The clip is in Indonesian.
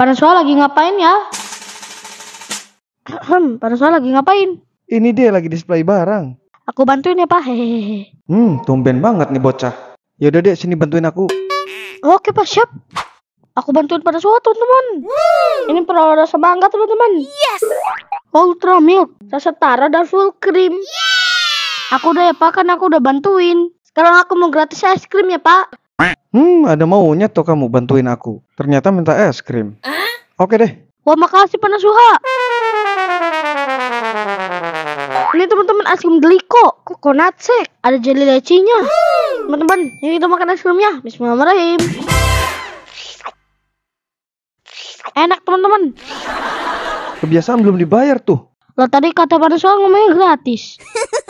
soal lagi ngapain ya? soal lagi ngapain? Ini dia lagi display barang. Aku bantuin ya pak. Hehehe. Hmm, tumben banget nih bocah. Yaudah deh, sini bantuin aku. Oke pak, siap. Aku bantuin pada suatu teman-teman. Ini perlu rasa teman-teman. Yes. Ultra milk, rasa taro dan full cream. Yeah. Aku udah ya pak, kan aku udah bantuin. Sekarang aku mau gratis es krim ya pak. Hmm, ada maunya toh kamu bantuin aku. Ternyata minta es krim. Eh? Oke deh. Wah, makasih Panasuha. Ini teman-teman es krim deliko, coconut shake, ada jelly lecinya. Teman-teman, ini yuk kita makan es krimnya. Bismillahirrahmanirrahim. Enak teman-teman. Kebiasaan belum dibayar tuh. Lah tadi kata Panasuha ngomongnya gratis.